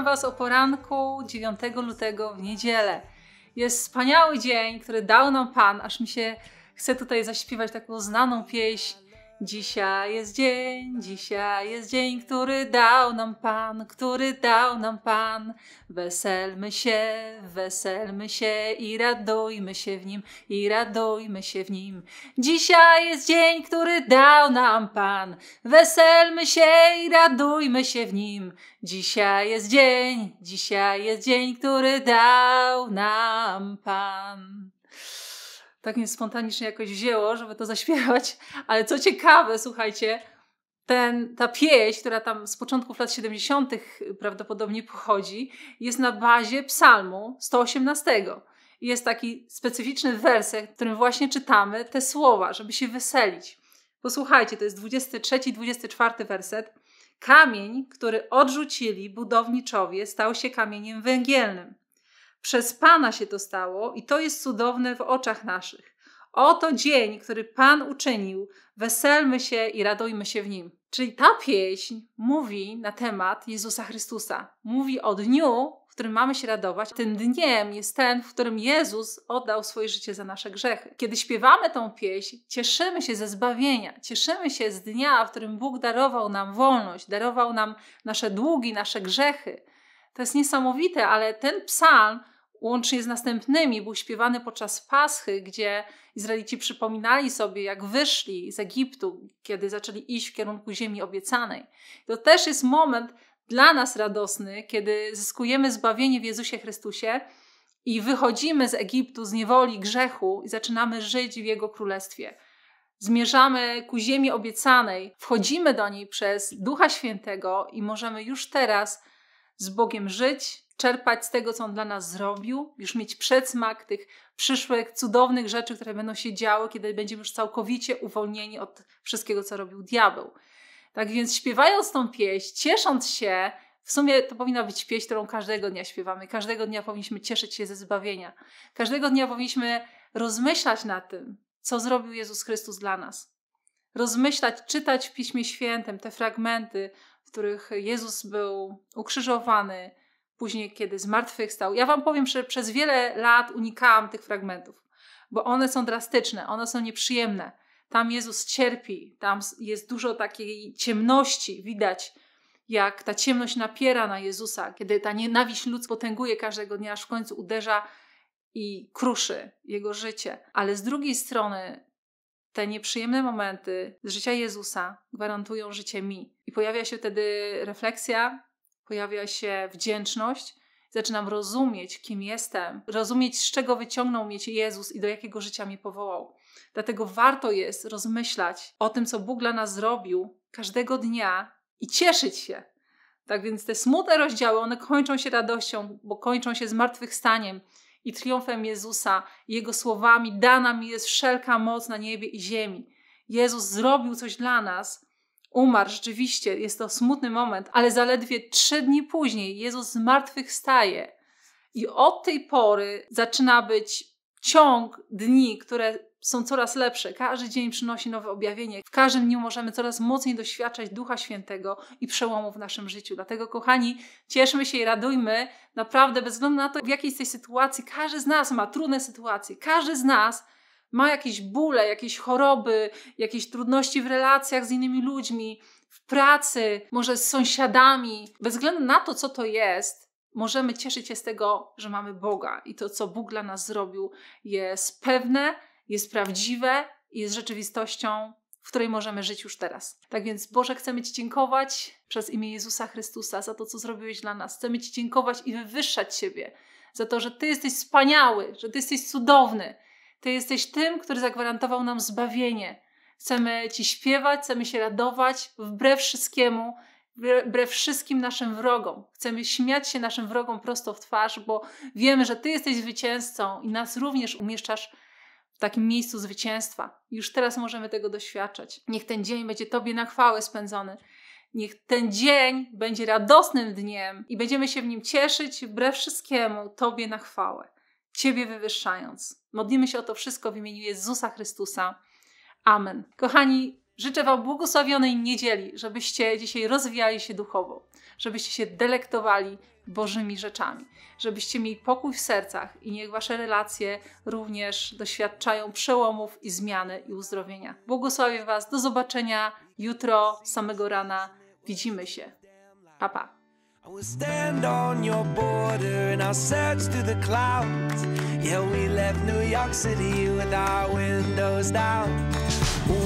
Witam Was o poranku 9 lutego w niedzielę. Jest wspaniały dzień, który dał nam Pan, aż mi się chce tutaj zaśpiewać taką znaną pieśń Dzisiaj jest dzień, dzisiaj jest dzień, który dał nam Pan, który dał nam Pan. Weselmy się, weselmy się i radujmy się w nim, i radujmy się w nim. Dzisiaj jest dzień, który dał nam Pan. Weselmy się i radujmy się w nim. Dzisiaj jest dzień, dzisiaj jest dzień, który dał nam Pan tak mnie spontanicznie jakoś wzięło, żeby to zaśpiewać. Ale co ciekawe, słuchajcie, ten, ta pieśń, która tam z początków lat 70. prawdopodobnie pochodzi, jest na bazie psalmu 118. Jest taki specyficzny werset, w którym właśnie czytamy te słowa, żeby się weselić. Posłuchajcie, to jest 23-24 werset. Kamień, który odrzucili budowniczowie, stał się kamieniem węgielnym. Przez Pana się to stało i to jest cudowne w oczach naszych. Oto dzień, który Pan uczynił, weselmy się i radujmy się w nim. Czyli ta pieśń mówi na temat Jezusa Chrystusa. Mówi o dniu, w którym mamy się radować. Tym dniem jest ten, w którym Jezus oddał swoje życie za nasze grzechy. Kiedy śpiewamy tą pieśń, cieszymy się ze zbawienia, cieszymy się z dnia, w którym Bóg darował nam wolność, darował nam nasze długi, nasze grzechy. To jest niesamowite, ale ten psalm łącznie z następnymi był śpiewany podczas Paschy, gdzie Izraelici przypominali sobie, jak wyszli z Egiptu, kiedy zaczęli iść w kierunku ziemi obiecanej. To też jest moment dla nas radosny, kiedy zyskujemy zbawienie w Jezusie Chrystusie i wychodzimy z Egiptu z niewoli grzechu i zaczynamy żyć w Jego królestwie. Zmierzamy ku ziemi obiecanej, wchodzimy do niej przez Ducha Świętego i możemy już teraz z Bogiem żyć, czerpać z tego, co On dla nas zrobił, już mieć przedsmak tych przyszłych, cudownych rzeczy, które będą się działy, kiedy będziemy już całkowicie uwolnieni od wszystkiego, co robił diabeł. Tak więc śpiewając tą pieśń, ciesząc się, w sumie to powinna być pieśń, którą każdego dnia śpiewamy. Każdego dnia powinniśmy cieszyć się ze zbawienia. Każdego dnia powinniśmy rozmyślać na tym, co zrobił Jezus Chrystus dla nas. Rozmyślać, czytać w Piśmie Świętym te fragmenty, w których Jezus był ukrzyżowany, później kiedy zmartwychwstał. Ja Wam powiem, że przez wiele lat unikałam tych fragmentów, bo one są drastyczne, one są nieprzyjemne. Tam Jezus cierpi, tam jest dużo takiej ciemności, widać jak ta ciemność napiera na Jezusa, kiedy ta nienawiść ludzka potęguje każdego dnia, aż w końcu uderza i kruszy jego życie. Ale z drugiej strony te nieprzyjemne momenty z życia Jezusa gwarantują życie mi. I pojawia się wtedy refleksja, pojawia się wdzięczność, zaczynam rozumieć, kim jestem, rozumieć, z czego wyciągnął mnie Jezus i do jakiego życia mnie powołał. Dlatego warto jest rozmyślać o tym, co Bóg dla nas zrobił każdego dnia i cieszyć się. Tak więc te smutne rozdziały, one kończą się radością, bo kończą się zmartwychwstaniem i triumfem Jezusa, Jego słowami dana mi jest wszelka moc na niebie i ziemi. Jezus zrobił coś dla nas, umarł rzeczywiście, jest to smutny moment, ale zaledwie trzy dni później Jezus zmartwychwstaje i od tej pory zaczyna być ciąg dni, które są coraz lepsze. Każdy dzień przynosi nowe objawienie. W każdym dniu możemy coraz mocniej doświadczać Ducha Świętego i przełomu w naszym życiu. Dlatego, kochani, cieszmy się i radujmy. Naprawdę, bez względu na to, w jakiej jesteś sytuacji, każdy z nas ma trudne sytuacje. Każdy z nas ma jakieś bóle, jakieś choroby, jakieś trudności w relacjach z innymi ludźmi, w pracy, może z sąsiadami. Bez względu na to, co to jest, możemy cieszyć się z tego, że mamy Boga i to, co Bóg dla nas zrobił, jest pewne jest prawdziwe i jest rzeczywistością, w której możemy żyć już teraz. Tak więc, Boże, chcemy Ci dziękować przez imię Jezusa Chrystusa za to, co zrobiłeś dla nas. Chcemy Ci dziękować i wywyższać siebie za to, że Ty jesteś wspaniały, że Ty jesteś cudowny. Ty jesteś tym, który zagwarantował nam zbawienie. Chcemy Ci śpiewać, chcemy się radować wbrew wszystkiemu, wbrew wszystkim naszym wrogom. Chcemy śmiać się naszym wrogom prosto w twarz, bo wiemy, że Ty jesteś zwycięzcą i nas również umieszczasz takim miejscu zwycięstwa. Już teraz możemy tego doświadczać. Niech ten dzień będzie Tobie na chwałę spędzony. Niech ten dzień będzie radosnym dniem i będziemy się w nim cieszyć wbrew wszystkiemu Tobie na chwałę, Ciebie wywyższając. Modlimy się o to wszystko w imieniu Jezusa Chrystusa. Amen. Kochani, Życzę Wam błogosławionej niedzieli, żebyście dzisiaj rozwijali się duchowo, żebyście się delektowali Bożymi rzeczami, żebyście mieli pokój w sercach i niech Wasze relacje również doświadczają przełomów i zmiany i uzdrowienia. Błogosławię Was, do zobaczenia jutro, samego rana. Widzimy się. Pa, pa. I will stand on your border and I'll search through the clouds. Yeah, we left New York City with our windows down.